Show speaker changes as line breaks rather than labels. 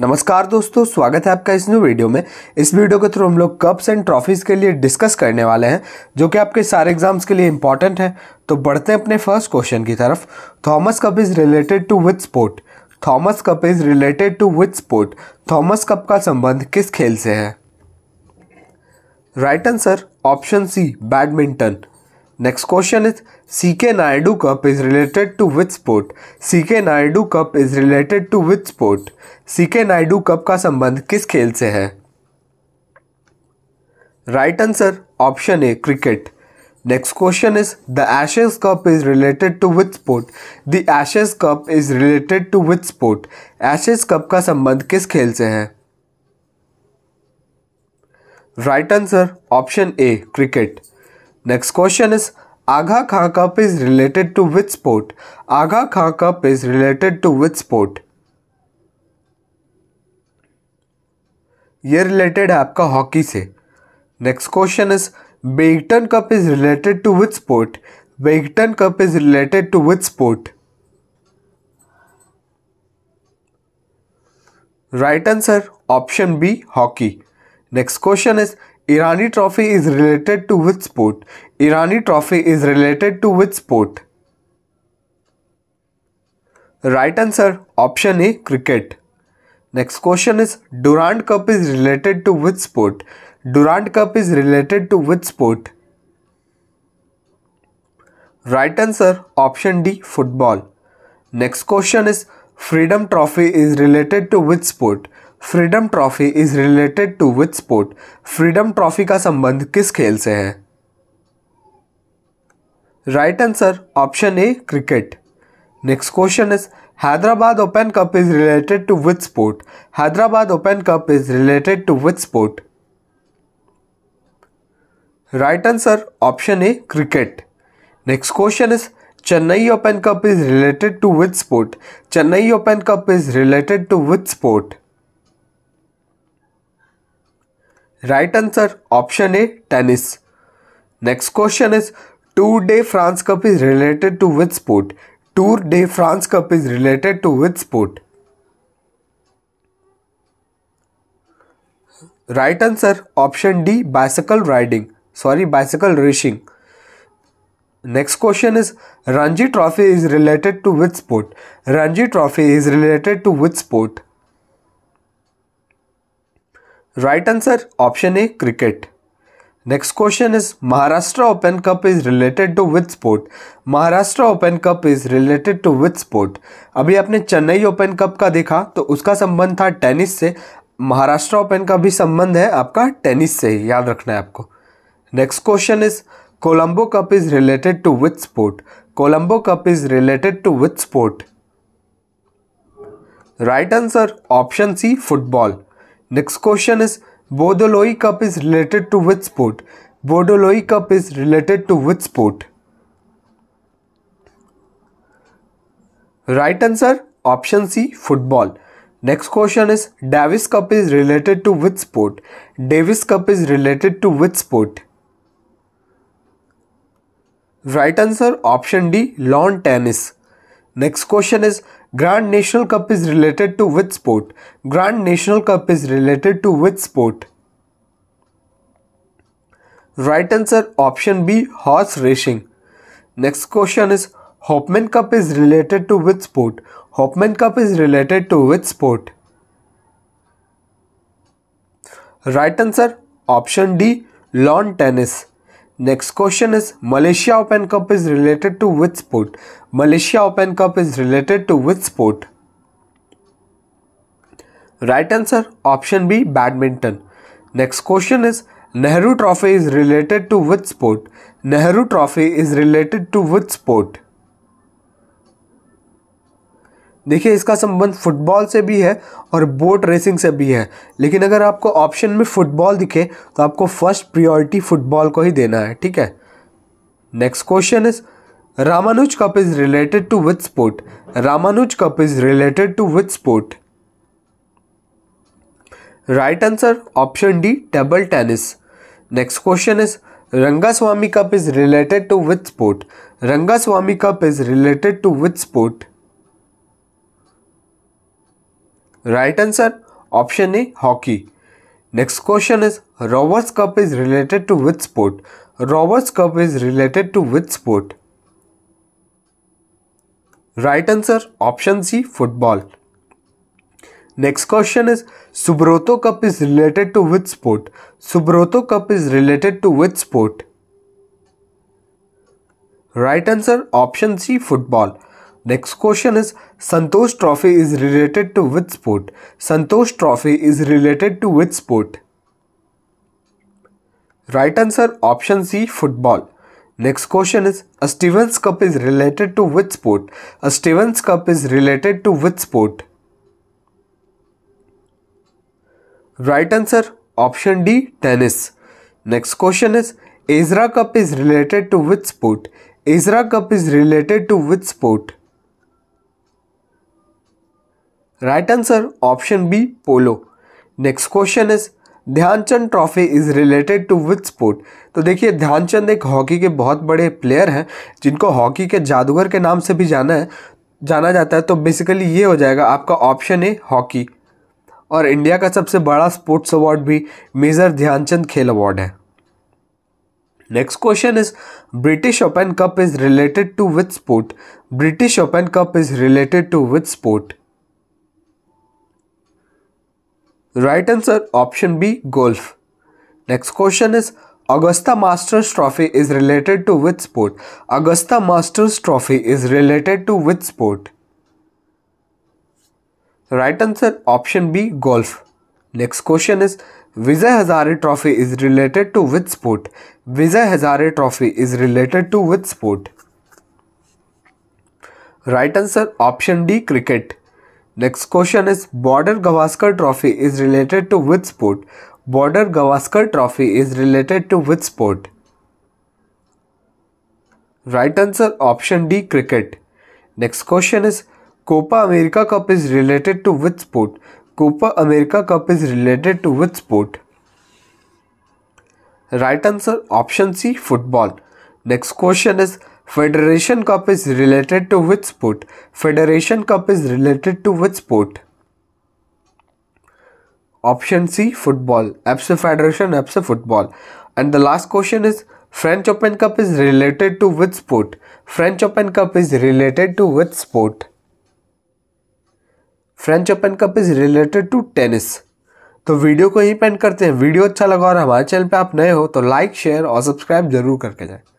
नमस्कार दोस्तों स्वागत है आपका इस न्यू वीडियो में इस वीडियो के थ्रू हम लोग कप्स एंड ट्रॉफीज़ के लिए डिस्कस करने वाले हैं जो कि आपके सारे एग्जाम्स के लिए इंपॉर्टेंट है तो बढ़ते हैं अपने फर्स्ट क्वेश्चन की तरफ Thomas cup is related to which sport Thomas cup is related to which sport Thomas cup का संबंध किस खेल से है right answer option C badminton next question is C K Naidu cup is related to with sport C K Naidu cup is related to with sport C K Naidu cup का संबंध किस खेल से है right answer option A cricket next question is the Ashes cup is related to with sport the Ashes cup is related to with sport Ashes cup का संबंध किस खेल से है right answer option A cricket Next question is Agha Khan Cup is related to which sport? Agha Khan Cup is related to which sport? ये related है आपका hockey से next question is Beighton cup is related to which sport Beighton cup is related to which sport right answer option B hockey next question is Irani Trophy is related to which sport? Irani Trophy is related to which sport? Right answer option A cricket. Next question is Durand Cup is related to which sport? Durand Cup is related to which sport? Right answer option D football. Next question is Freedom Trophy is related to which sport? Freedom trophy is related to which sport Freedom trophy का संबंध किस खेल से है right answer option A cricket next question is Hyderabad open cup is related to which sport Hyderabad open cup is related to which sport right answer option A cricket next question is Chennai open cup is related to which sport Chennai open cup is related to which sport Right answer option A tennis. Next question is Tour de France Cup is related to which sport? Tour de France Cup is related to which sport? Right answer option D bicycle riding. Sorry, bicycle racing. Next question is Ranji Trophy is related to which sport? Ranji Trophy is related to which sport? Right answer option A cricket next question is Maharashtra open cup is related to with sport Maharashtra open cup is related to with sport अभी आपने Chennai open cup का देखा तो उसका संबंध था tennis से Maharashtra open का भी संबंध है आपका टेनिस से ही याद रखना है आपको next question is Colombo cup is related to with sport Colombo cup is related to with sport right answer option C football Next question is Bodoloi Cup is related to which sport? Bodoloi Cup is related to which sport? Right answer option C football. Next question is Davis Cup is related to which sport? Davis Cup is related to which sport? Right answer option D lawn tennis. Next question is Grand National Cup is related to which sport? Grand National Cup is related to which sport? Right answer option B horse racing. Next question is Hopman Cup is related to which sport? Hopman Cup is related to which sport? Right answer option D lawn tennis. Next question is Malaysia Open Cup is related to which sport? Malaysia Open Cup is related to which sport? Right answer option B badminton. Next question is Nehru Trophy is related to which sport? Nehru Trophy is related to which sport? देखिए इसका संबंध football से भी है और boat racing से भी है लेकिन अगर आपको ऑप्शन में फुटबॉल दिखे तो आपको फर्स्ट प्रियोरिटी फुटबॉल को ही देना है ठीक है next question is Ramanuja cup is related to with sport Ramanuja cup is related to with sport right answer option D table tennis next question is Rangaswami cup is related to with sport Rangaswami cup is related to with sport right answer option A hockey next question is Roberts cup is related to with sport Roberts cup is related to with sport right answer option C football next question is Subroto cup is related to with sport Subroto cup is related to with sport right answer option C football Next question is Santosh Trophy is related to which sport? Santosh Trophy is related to which sport? Right answer option C football. Next question is A Stevens Cup is related to which sport? A Stevens Cup is related to which sport? Right answer option D tennis. Next question is Ezra Cup is related to which sport? Ezra Cup is related to which sport? Right answer option B polo next question is Dhyan Chand trophy is related to with sport तो देखिए ध्यानचंद एक hockey के बहुत बड़े player हैं जिनको hockey के जादूगर के नाम से भी जाना है जाना जाता है तो बेसिकली ये हो जाएगा आपका ऑप्शन ए हॉकी और इंडिया का सबसे बड़ा स्पोर्ट्स अवार्ड भी मेजर ध्यानचंद खेल अवार्ड है next question is British open cup is related to with sport British open cup is related to with sport The right answer option B golf. Next question is Augusta Masters Trophy is related to which sport? Augusta Masters Trophy is related to which sport? Right answer option B golf. Next question is Vijay Hazare Trophy is related to which sport? Vijay Hazare Trophy is related to which sport? Right answer option D cricket. Next question is Border Gavaskar Trophy is related to which sport? Border Gavaskar Trophy is related to which sport? Right answer option D cricket. Next question is Copa America Cup is related to which sport? Copa America Cup is related to which sport? Right answer option C football. Next question is federation cup is related to which sport federation cup is related to which sport option C football apps federation apps football and the last question is French open cup is related to which sport French open cup is related to which sport French open cup is related to tennis तो video को यहीं paint करते हैं video अच्छा लगा और हमारे channel पे आप नए हो तो लाइक शेयर और सब्सक्राइब जरूर करके जाए